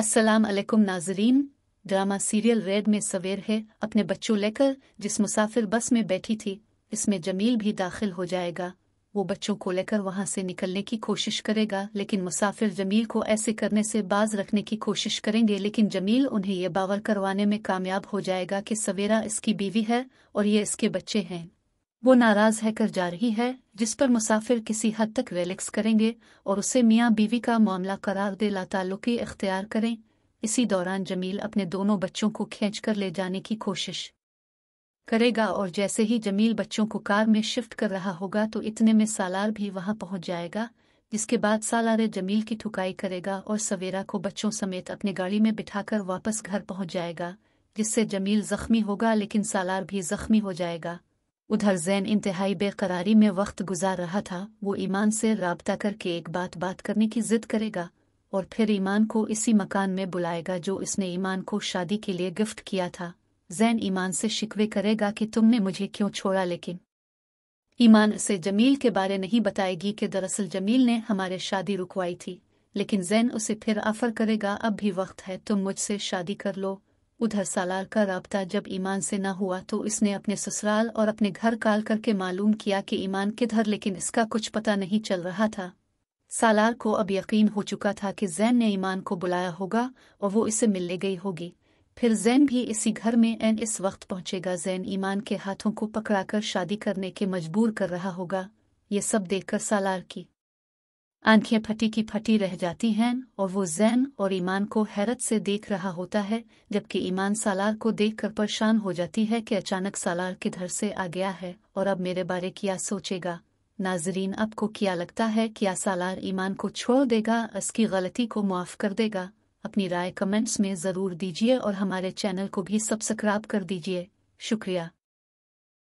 असलम नाजरीन drama serial red में सवेर है अपने बच्चों लेकर जिस मुसाफिर बस में बैठी थी इसमें जमील भी दाखिल हो जाएगा वो बच्चों को लेकर वहाँ से निकलने की कोशिश करेगा लेकिन मुसाफिर जमील को ऐसे करने से बाज रखने की कोशिश करेंगे लेकिन जमील उन्हें यह बावर करवाने में कामयाब हो जाएगा कि सवेरा इसकी बीवी है और ये इसके बच्चे हैं वो नाराज है कर जा रही है जिस पर मुसाफिर किसी हद तक रिलैक्स करेंगे और उसे मियाँ बीवी का मामला करार दे लाताल्लुकी अख्तियार करें इसी दौरान जमील अपने दोनों बच्चों को खींच कर ले जाने की कोशिश करेगा और जैसे ही जमील बच्चों को कार में शिफ्ट कर रहा होगा तो इतने में सालार भी वहां पहुंच जाएगा जिसके बाद सालार जमील की ठुकाई करेगा और सवेरा को बच्चों समेत अपनी गाड़ी में बिठाकर वापस घर पहुंच जाएगा जिससे जमील जख्मी होगा लेकिन सालार भी जख्मी हो जाएगा उधर जैन इंतहाई बेकरारी में वक्त गुजार रहा था वो ईमान से रबता करके एक बात बात करने की जिद करेगा और फिर ईमान को इसी मकान में बुलाएगा जो इसने ईमान को शादी के लिए गिफ्ट किया था जैन ईमान से शिकवे करेगा कि तुमने मुझे क्यों छोड़ा लेकिन ईमान से जमील के बारे नहीं बताएगी कि दरअसल जमील ने हमारे शादी रुकवाई थी लेकिन जैन उसे फिर ऑफर करेगा अब भी वक्त है तुम मुझसे शादी कर लो उधर सालार का रबता जब ईमान से न हुआ तो इसने अपने ससुराल और अपने घर काल करके मालूम किया कि ईमान किधर लेकिन इसका कुछ पता नहीं चल रहा था सालार को अब यकीन हो चुका था कि जैन ने ईमान को बुलाया होगा और वो इसे मिलने गई होगी फिर जैन भी इसी घर में एन इस वक्त पहुंचेगा जैन ईमान के हाथों को पकड़ाकर शादी करने के मजबूर कर रहा होगा ये सब देखकर सालार की आंखें फटी की फटी रह जाती हैं और वो जैन और ईमान को हैरत से देख रहा होता है जबकि ईमान सालार को देखकर परेशान हो जाती है कि अचानक सालार किधर से आ गया है और अब मेरे बारे क्या सोचेगा नाजरीन आपको क्या लगता है क्या सालार ईमान को छोड़ देगा इसकी गलती को माफ़ कर देगा अपनी राय कमेंट्स में ज़रूर दीजिए और हमारे चैनल को भी सब्सक्राइब कर दीजिए शुक्रिया